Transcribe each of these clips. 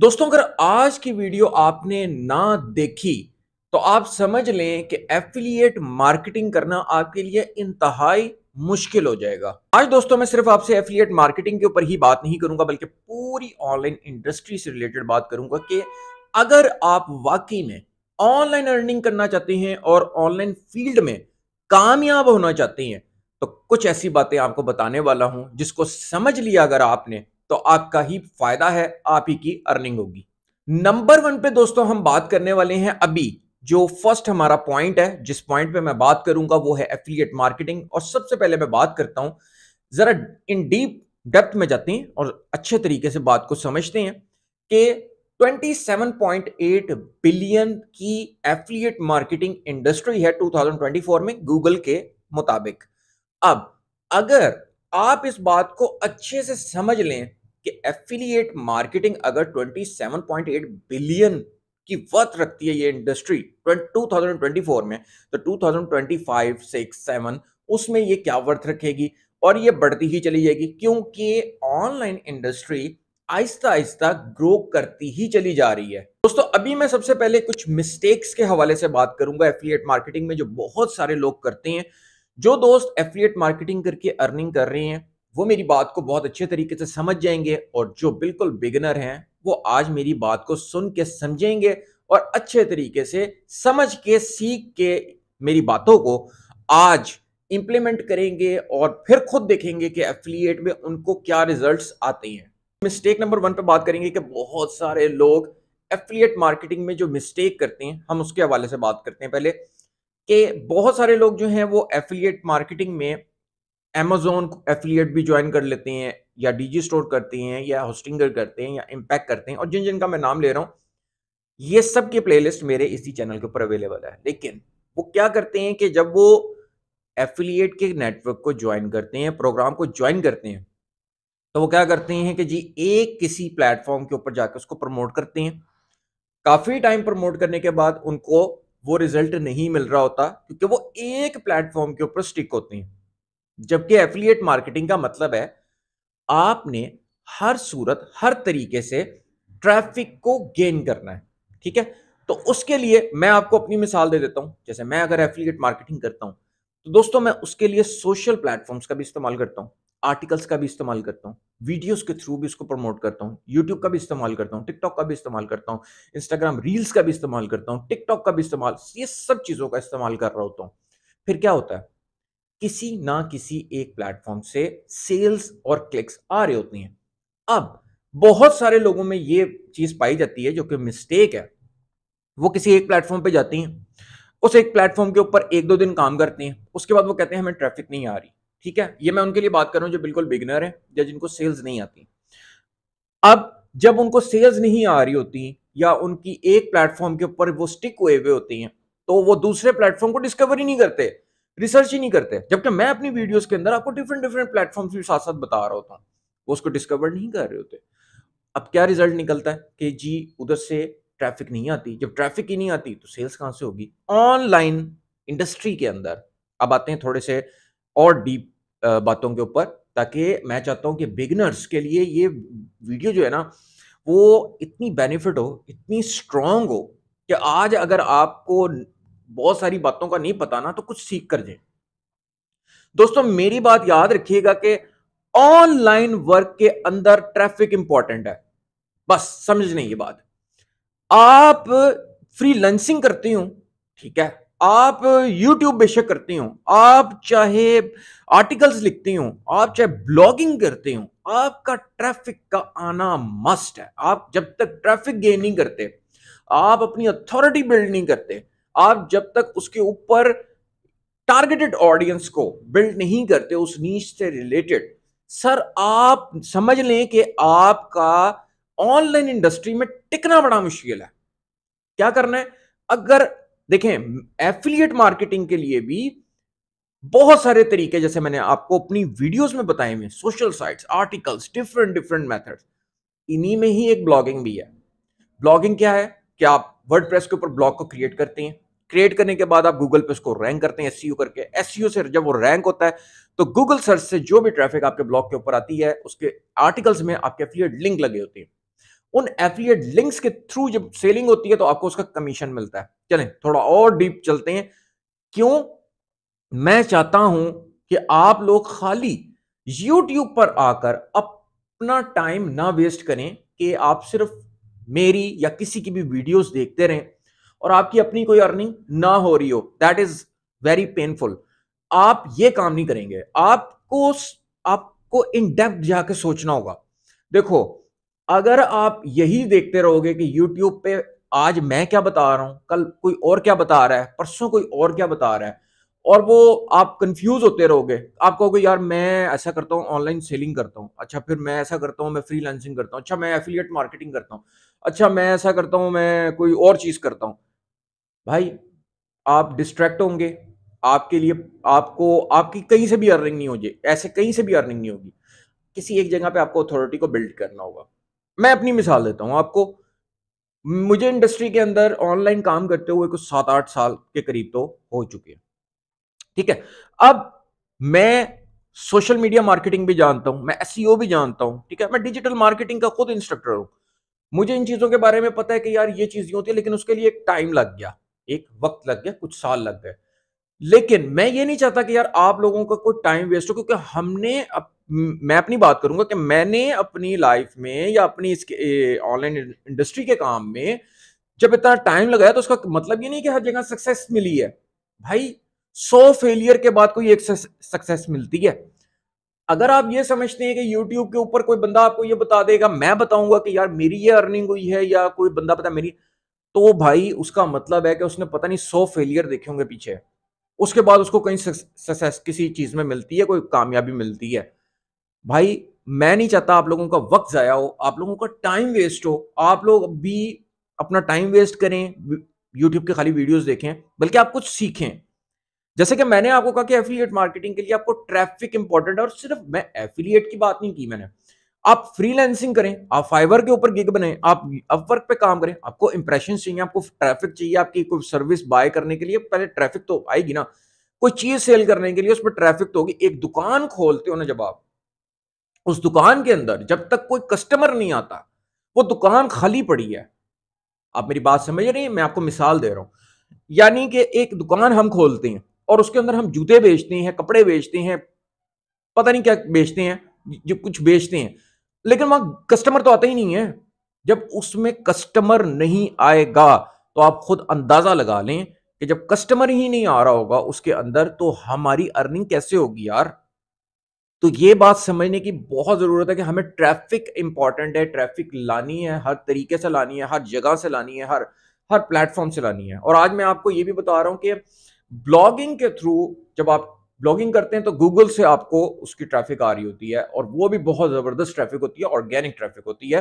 दोस्तों अगर आज की वीडियो आपने ना देखी तो आप समझ लें कि एफिलिएट मार्केटिंग करना आपके लिए इंतहाई मुश्किल हो जाएगा आज दोस्तों मैं सिर्फ आपसे एफिलिएट मार्केटिंग के ऊपर ही बात नहीं करूंगा बल्कि पूरी ऑनलाइन इंडस्ट्री से रिलेटेड बात करूंगा कि अगर आप वाकई में ऑनलाइन अर्निंग करना चाहते हैं और ऑनलाइन फील्ड में कामयाब होना चाहते हैं तो कुछ ऐसी बातें आपको बताने वाला हूं जिसको समझ लिया अगर आपने तो आपका ही फायदा है आप ही की अर्निंग होगी नंबर वन पे दोस्तों हम बात करने वाले हैं अभी जो फर्स्ट हमारा पॉइंट है जिस पॉइंट पे मैं बात करूंगा वो है एफिलियट मार्केटिंग और सबसे पहले मैं बात करता हूं जरा इन डीप डेप्थ में जाते हैं और अच्छे तरीके से बात को समझते हैं कि 27.8 बिलियन की एफिलियट मार्केटिंग इंडस्ट्री है 2024 में गूगल के मुताबिक अब अगर आप इस बात को अच्छे से समझ लें कि एफिलिएट मार्केटिंग अगर 27.8 बिलियन की वर्थ रखती है ये इंडस्ट्री 2024 में तो 2025 सिक्स सेवन उसमें ये क्या वर्थ रखेगी और ये बढ़ती ही चली जाएगी क्योंकि ऑनलाइन इंडस्ट्री आहिस्ता आहिस्ता ग्रो करती ही चली जा रही है दोस्तों अभी मैं सबसे पहले कुछ मिस्टेक्स के हवाले से बात करूंगा एफिलिएट मार्केटिंग में जो बहुत सारे लोग करते हैं जो दोस्त एफिलिएट मार्केटिंग करके अर्निंग कर रहे हैं वो मेरी बात को बहुत अच्छे तरीके से समझ जाएंगे और जो बिल्कुल बिगनर हैं वो आज मेरी बात को सुन के समझेंगे और अच्छे तरीके से समझ के सीख के मेरी बातों को आज इंप्लीमेंट करेंगे और फिर खुद देखेंगे कि एफिलिएट में उनको क्या रिजल्ट्स आते हैं मिस्टेक नंबर वन पे बात करेंगे कि बहुत सारे लोग एफिलिएट मार्केटिंग में जो मिस्टेक करते हैं हम उसके हवाले से बात करते हैं पहले कि बहुत सारे लोग जो हैं वो एफिलिएट मार्केटिंग में अमेजोन एफिलिएट भी ज्वाइन कर लेते हैं या डीजी स्टोर करते हैं या होस्टिंगर करते हैं या इम्पैक्ट करते हैं और जिन जिन का मैं नाम ले रहा हूँ ये सब की प्लेलिस्ट मेरे इसी चैनल के ऊपर अवेलेबल है लेकिन वो क्या करते हैं कि जब वो एफिलिएट के नेटवर्क को ज्वाइन करते हैं प्रोग्राम को ज्वाइन करते हैं तो वो क्या करते हैं कि जी एक किसी प्लेटफॉर्म के ऊपर जाकर उसको प्रमोट करते हैं काफ़ी टाइम प्रमोट करने के बाद उनको वो रिजल्ट नहीं मिल रहा होता क्योंकि वो एक प्लेटफॉर्म के ऊपर स्टिक होती हैं जबकि एफिलिएट मार्केटिंग का मतलब है आपने हर सूरत हर तरीके से ट्रैफिक को गेन करना है ठीक है तो उसके लिए मैं आपको अपनी मिसाल दे देता हूं जैसे मैं अगर एफिलिएट मार्केटिंग करता हूं तो दोस्तों मैं उसके लिए सोशल प्लेटफॉर्म्स का भी इस्तेमाल करता हूँ आर्टिकल्स का भी इस्तेमाल करता हूँ वीडियोस के थ्रू भी इसको प्रमोट करता हूँ यूट्यूब का भी इस्तेमाल करता हूँ टिकटॉक का भी इस्तेमाल करता हूँ इंस्टाग्राम रील्स का भी इस्तेमाल करता हूँ टिकटॉक का भी इस्तेमाल ये सब चीज़ों का इस्तेमाल कर रहा होता हूँ फिर क्या होता है किसी ना किसी एक प्लेटफॉर्म से सेल्स और क्लिक्स आ रही होती हैं अब बहुत सारे लोगों में ये चीज़ पाई जाती है जो कि मिस्टेक है वो किसी एक प्लेटफॉर्म पे जाती हैं उस एक प्लेटफॉर्म के ऊपर एक दो दिन काम करती हैं उसके बाद वो कहते हैं हमें ट्रैफिक नहीं आ रही ठीक है ये मैं उनके लिए बात कर रहा हूं जो बिल्कुल बिगनर है या जिनको सेल्स नहीं आती अब जब उनको सेल्स नहीं आ रही होती या उनकी एक प्लेटफॉर्म के ऊपर वो स्टिक हुए हुए होती हैं तो वो दूसरे प्लेटफॉर्म को डिस्कवर ही नहीं करते रिसर्च ही नहीं करते जबकि मैं अपनी वीडियोस के अंदर आपको डिफरेंट डिफरेंट प्लेटफॉर्म्स के साथ साथ बता रहा होता हूँ वो उसको डिस्कवर नहीं कर रहे होते अब क्या रिजल्ट निकलता है कि जी उधर से ट्रैफिक नहीं आती जब ट्रैफिक ही नहीं आती तो सेल्स कहाँ से होगी ऑनलाइन इंडस्ट्री के अंदर अब आते हैं थोड़े से और डीप बातों के ऊपर ताकि मैं चाहता हूँ कि बिगनर्स के लिए ये वीडियो जो है ना वो इतनी बेनिफिट हो इतनी स्ट्रांग हो कि आज अगर आपको बहुत सारी बातों का नहीं पता ना तो कुछ सीख कर जाए दोस्तों मेरी बात याद रखिएगा कि ऑनलाइन वर्क के अंदर ट्रैफिक इंपॉर्टेंट है बस समझ नहीं ये बात आप फ्रीलांसिंग करती हूं ठीक है आप यूट्यूब बेशक करती हो आप चाहे आर्टिकल्स लिखती हो आप चाहे ब्लॉगिंग करते हो आपका ट्रैफिक का आना मस्ट है आप जब तक ट्रैफिक गेन नहीं करते आप अपनी अथॉरिटी बिल्ड नहीं करते आप जब तक उसके ऊपर टारगेटेड ऑडियंस को बिल्ड नहीं करते उस नीच से रिलेटेड सर आप समझ लें कि आपका ऑनलाइन इंडस्ट्री में टिकना बड़ा मुश्किल है क्या करना है अगर देखें एफिलिएट मार्केटिंग के लिए भी बहुत सारे तरीके जैसे मैंने आपको अपनी वीडियोस में बताए हुए social sites articles different different methods इन्हीं में ही एक ब्लॉगिंग भी है ब्लॉगिंग क्या है कि आप वर्ड के ऊपर ब्लॉग को क्रिएट करते हैं क्रिएट करने के बाद आप गूगल पे उसको रैंक करते हैं एस e करके एस e से जब वो रैंक होता है तो गूगल सर्च से जो भी ट्रैफिक आपके ब्लॉग के ऊपर आती है उसके आर्टिकल्स में आपके एफिलिएट लिंक लगे होते हैं उन एफिलियट लिंक्स के थ्रू जब सेलिंग होती है तो आपको उसका कमीशन मिलता है चलें थोड़ा और डीप चलते हैं क्यों मैं चाहता हूं कि आप लोग खाली यूट्यूब पर आकर अपना टाइम ना वेस्ट करें कि आप सिर्फ मेरी या किसी की भी वीडियोस देखते रहें और आपकी अपनी कोई अर्निंग ना हो रही हो दैट इज वेरी पेनफुल आप ये काम नहीं करेंगे आपको आपको इन डेप्थ जाके सोचना होगा देखो अगर आप यही देखते रहोगे कि यूट्यूब पे आज मैं क्या बता रहा हूँ कल कोई और क्या बता रहा है परसों कोई और क्या बता रहा है और वो आप कंफ्यूज होते रहोगे आप कहोगे यार मैं ऐसा करता हूँ ऑनलाइन सेलिंग करता हूँ अच्छा फिर मैं ऐसा करता हूँ मैं फ्रीलांसिंग करता हूँ अच्छा मैं एफिलियट मार्केटिंग करता हूँ अच्छा मैं ऐसा करता हूँ मैं कोई और चीज़ करता हूँ भाई आप डिस्ट्रैक्ट होंगे आपके लिए आपको आपकी कहीं से भी अर्निंग नहीं होगी ऐसे कहीं से भी अर्निंग नहीं होगी किसी एक जगह पे आपको अथॉरिटी को बिल्ड करना होगा मैं अपनी मिसाल देता हूं आपको मुझे इंडस्ट्री के अंदर ऑनलाइन काम करते हुए कुछ सात आठ साल के करीब तो हो चुके हैं ठीक है अब मैं सोशल मीडिया मार्केटिंग भी जानता हूं मैं एस e भी जानता हूं ठीक है मैं डिजिटल मार्केटिंग का खुद इंस्ट्रक्टर हूं मुझे इन चीजों के बारे में पता है कि यार ये चीजें होती है लेकिन उसके लिए एक टाइम लग गया एक वक्त लग गया कुछ साल लग गए लेकिन मैं ये नहीं चाहता कि यार आप लोगों का कोई टाइम वेस्ट हो क्योंकि हमने अप, मैं अपनी बात करूंगा कि मैंने अपनी लाइफ में या अपनी इसके ऑनलाइन इंडस्ट्री के काम में जब इतना टाइम लगाया तो उसका मतलब ये नहीं कि हर जगह सक्सेस मिली है भाई सौ फेलियर के बाद कोई एक सक्सेस मिलती है अगर आप ये समझते हैं कि YouTube के ऊपर कोई बंदा आपको ये बता देगा मैं बताऊंगा कि यार मेरी ये अर्निंग हुई है या कोई बंदा पता मेरी तो भाई उसका मतलब है कि उसने पता नहीं सौ फेलियर देखे होंगे पीछे उसके बाद उसको कहीं सक्सेस किसी चीज़ में मिलती है कोई कामयाबी मिलती है भाई मैं नहीं चाहता आप लोगों का वक्त ज़ाया हो आप लोगों का टाइम वेस्ट हो आप लोग भी अपना टाइम वेस्ट करें यूट्यूब के खाली वीडियोस देखें बल्कि आप कुछ सीखें जैसे कि मैंने आपको कहा कि एफिलिएट मार्केटिंग के लिए आपको ट्रैफिक इंपॉर्टेंट है और सिर्फ मैं एफिलिएट की बात नहीं की मैंने आप फ्रीलैंसिंग करें आप फाइवर के ऊपर गिग बनाएं आप अपवर्क पे काम करें आपको इंप्रेशन चाहिए आपको ट्रैफिक चाहिए आपकी कोई सर्विस बाय करने के लिए पहले ट्रैफिक तो आएगी ना कोई चीज सेल करने के लिए उस पर ट्रैफिक तो होगी एक दुकान खोलते हो ना जब आप उस दुकान के अंदर जब तक कोई कस्टमर नहीं आता वो दुकान खाली पड़ी है आप मेरी बात समझ रहे हैं मैं आपको मिसाल दे रहा हूं यानी कि एक दुकान हम खोलते हैं और उसके अंदर हम जूते बेचते हैं कपड़े बेचते हैं पता नहीं क्या बेचते हैं जो कुछ बेचते हैं लेकिन वहां कस्टमर तो आते ही नहीं है जब उसमें कस्टमर नहीं आएगा तो आप खुद अंदाजा लगा लें कि जब कस्टमर ही नहीं आ रहा होगा उसके अंदर तो हमारी अर्निंग कैसे होगी यार तो ये बात समझने की बहुत ज़रूरत है कि हमें ट्रैफिक इंपॉर्टेंट है ट्रैफिक लानी है हर तरीके से लानी है हर जगह से लानी है हर हर प्लेटफॉर्म से लानी है और आज मैं आपको ये भी बता रहा हूं कि ब्लॉगिंग के थ्रू जब आप ब्लॉगिंग करते हैं तो गूगल से आपको उसकी ट्रैफिक आ रही होती है और वो भी बहुत ज़बरदस्त ट्रैफिक होती है ऑर्गेनिक ट्रैफिक होती है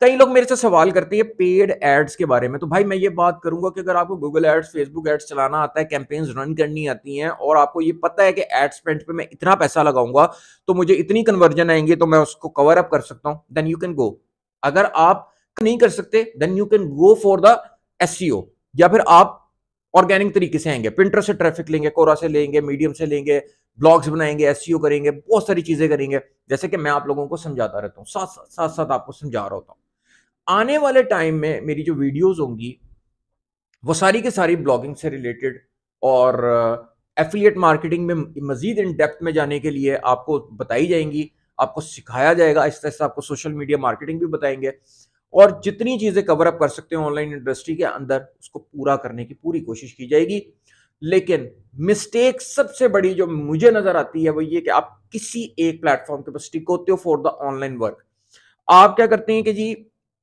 कई लोग मेरे से सवाल करते हैं पेड एड्स के बारे में तो भाई मैं ये बात करूंगा कि अगर आपको गूगल एड्स फेसबुक एड्स चलाना आता है कैंपेन्स रन करनी आती हैं और आपको ये पता है कि एड्स पेंट पे मैं इतना पैसा लगाऊंगा तो मुझे इतनी कन्वर्जन आएंगे तो मैं उसको कवर अप कर सकता हूँ देन यू कैन गो अगर आप नहीं कर सकते then you can go for the S या फिर आप ऑर्गेनिक तरीके से आएंगे प्रिंटर से ट्रैफिक लेंगे कोरा से लेंगे मीडियम से लेंगे ब्लॉग्स बनाएंगे एस e करेंगे बहुत सारी चीजें करेंगे जैसे कि मैं आप लोगों को समझाता रहता हूँ साथ साथ साथ आपको समझा रहा होता हूँ आने वाले टाइम में मेरी जो वीडियोज होंगी वो सारी के सारी ब्लॉगिंग से रिलेटेड और एफिलिएट uh, मार्केटिंग में मजीद इन डेप्थ में जाने के लिए आपको बताई जाएंगी आपको सिखाया जाएगा इस तरह से आपको सोशल मीडिया मार्केटिंग भी बताएंगे और जितनी चीजें कवर अप कर सकते हो ऑनलाइन इंडस्ट्री के अंदर उसको पूरा करने की पूरी कोशिश की जाएगी लेकिन मिस्टेक सबसे बड़ी जो मुझे नजर आती है वो ये कि आप किसी एक प्लेटफॉर्म के ऊपर स्टिक होते हो फॉर द ऑनलाइन वर्क आप क्या करते हैं कि जी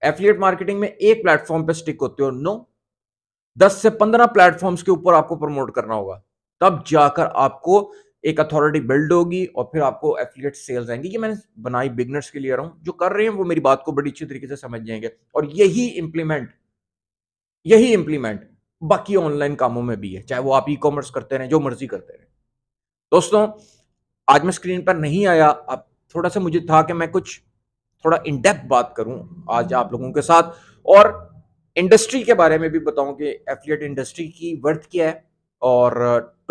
एफिलियट मार्केटिंग में एक प्लेटफॉर्म पर स्टिक होते हो नो दस से पंद्रह प्लेटफॉर्म्स के ऊपर आपको प्रमोट करना होगा तब जाकर आपको एक अथॉरिटी बिल्ड होगी और फिर आपको एफिलिएट सेल्स आएंगे ये मैंने बनाई बिगनर्स के लिए रहा हूं जो कर रहे हैं वो मेरी बात को बड़ी अच्छी तरीके से समझ जाएंगे और यही इम्प्लीमेंट यही इंप्लीमेंट बाकी ऑनलाइन कामों में भी है चाहे वो आप ई कॉमर्स करते रहें जो मर्जी करते रहें दोस्तों आज मैं स्क्रीन पर नहीं आया अब थोड़ा सा मुझे था कि मैं कुछ थोड़ा इनडेप बात करूं आज आप लोगों के साथ और इंडस्ट्री के बारे में भी बताऊं कि एफिलिएट इंडस्ट्री की वर्थ क्या है और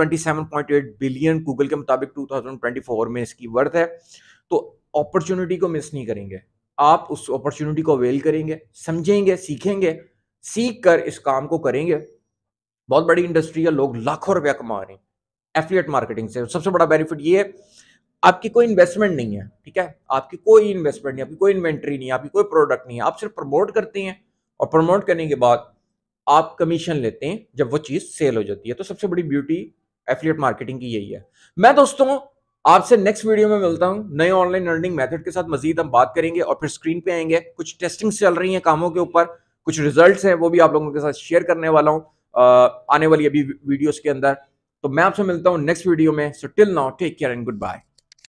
27.8 बिलियन गूगल के मुताबिक 2024 में इसकी वर्थ है तो अपॉर्चुनिटी को मिस नहीं करेंगे आप उस अपॉर्चुनिटी को अवेल करेंगे समझेंगे सीखेंगे सीख कर इस काम को करेंगे बहुत बड़ी इंडस्ट्री है लोग लाखों रुपया कमा रहे हैं एफिलियट मार्केटिंग से सबसे बड़ा बेनिफिट ये है आपकी कोई इन्वेस्टमेंट नहीं है ठीक है आपकी कोई इन्वेस्टमेंट नहीं आपकी कोई इन्वेंट्री नहीं आपकी कोई प्रोडक्ट नहीं है आप सिर्फ प्रमोट करते हैं और प्रमोट करने के बाद आप कमीशन लेते हैं जब वो चीज़ सेल हो जाती है तो सबसे बड़ी ब्यूटी एफिलियट मार्केटिंग की यही है मैं दोस्तों आपसे नेक्स्ट वीडियो में मिलता हूं नए ऑनलाइन अर्निंग मेथड के साथ मजीद हम बात करेंगे और फिर स्क्रीन पे आएंगे कुछ टेस्टिंग्स चल रही हैं कामों के ऊपर कुछ रिजल्ट्स हैं वो भी आप लोगों के साथ शेयर करने वाला हूं आने वाली अभी वीडियोस के अंदर तो मैं आपसे मिलता हूं नेक्स्ट वीडियो में so till now take care and good bye